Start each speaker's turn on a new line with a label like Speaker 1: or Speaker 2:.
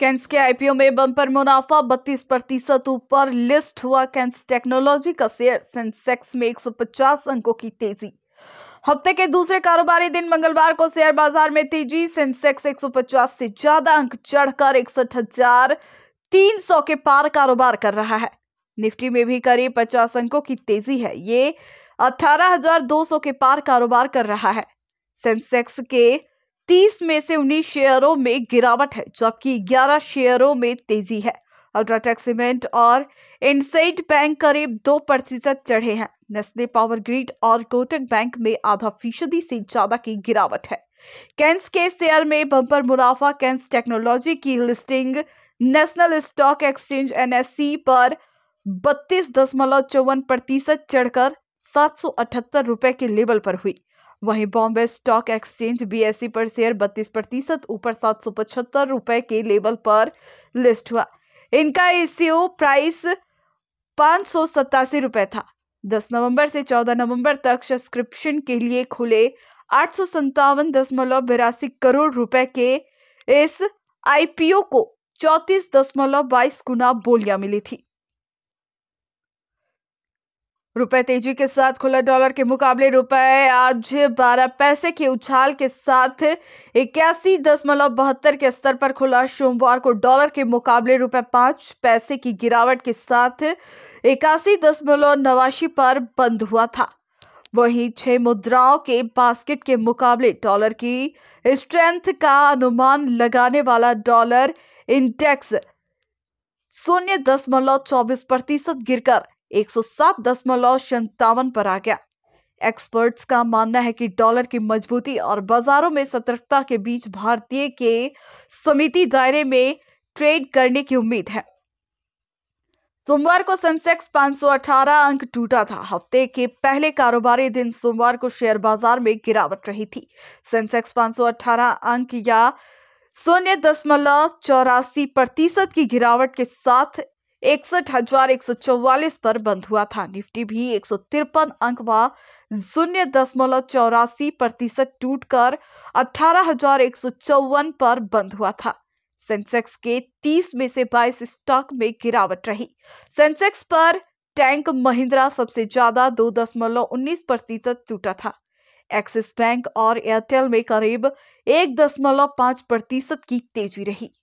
Speaker 1: cans के IPO में bumper मुनाफा 32 प्रतिशत ऊपर लिस्ट हुआ कैंस टेक्नोलॉजी का शेयर सेंसेक्स में 150 अंकों की तेजी हफ्ते के दूसरे कारोबारी दिन मंगलवार को शेयर बाजार में तेजी सेंसेक्स 150 से ज्यादा अंक चढ़कर इकसठ हजार तीन सौ के पार कारोबार कर रहा है निफ्टी में भी करीब पचास अंकों की तेजी है ये अठारह हजार दो सौ के पार कारोबार कर रहा है सेंसेक्स के तीस में से उन्नीस शेयरों में गिरावट है जबकि ग्यारह शेयरों में तेजी है अल्ट्राटेक सीमेंट और इनसेट बैंक करीब दो प्रतिशत चढ़े हैं नेस्ले पावर ग्रिड और कोटक बैंक में आधा फीसदी से ज़्यादा की गिरावट है कैंस के शेयर में बंपर मुनाफा कैंस टेक्नोलॉजी की listing National Stock Exchange N पर बत्तीस दशमलव चौवन प्रतिशत चढ़कर सात सौ अठहत्तर रुपए के लेवल पर हुई वहीं बॉम्बे स्टॉक एक्सचेंज बी पर शेयर बत्तीस प्रतिशत ऊपर सात सौ पचहत्तर रुपये के लेवल पर लिस्ट हुआ इनका एसीओ प्राइस पाँच सौ सतासी रुपये था दस नवंबर से चौदह नवंबर तक सब्सक्रिप्शन के लिए खुले आठ सौ संतावन दशमलव बिरासी करोड़ रुपए के इस आईपीओ को चौंतीस दशमलव बाईस गुना बोलियां मिली थी रुपए तेजी के साथ खुला डॉलर के मुकाबले रुपए आज बारह पैसे के उछाल के साथ इक्यासी दशमलव बहत्तर के स्तर पर खुला सोमवार को डॉलर के मुकाबले रुपए पाँच पैसे की गिरावट के साथ इक्यासी दशमलव नवासी पर बंद हुआ था वहीं छह मुद्राओं के बास्केट के मुकाबले डॉलर की स्ट्रेंथ का अनुमान लगाने वाला डॉलर इंडेक्स शून्य दशमलव चौबीस प्रतिशत गिरकर एक पर आ गया एक्सपर्ट्स का मानना है कि डॉलर की मजबूती और बाजारों में सतर्कता के बीच भारतीय के समिति दायरे में ट्रेड करने की उम्मीद है सोमवार को सेंसेक्स 518 अंक टूटा था हफ्ते के पहले कारोबारी दिन सोमवार को शेयर बाजार में गिरावट रही थी सेंसेक्स 518 अंक या शून्य दशमलव चौरासी प्रतिशत की गिरावट के साथ इकसठ हजार एक सौ चौवालीस पर बंद हुआ था निफ्टी भी एक सौ तिरपन अंक व शून्य दशमलव चौरासी प्रतिशत टूट कर अठारह हजार एक सौ चौवन पर बंद हुआ था सेंसेक्स के 30 में से 22 स्टॉक में गिरावट रही सेंसेक्स पर टैंक महिंद्रा सबसे ज्यादा दो दशमलव उन्नीस प्रतिशत टूटा था एक्सिस बैंक और एयरटेल में करीब एक दशमलव पाँच प्रतिशत की तेजी रही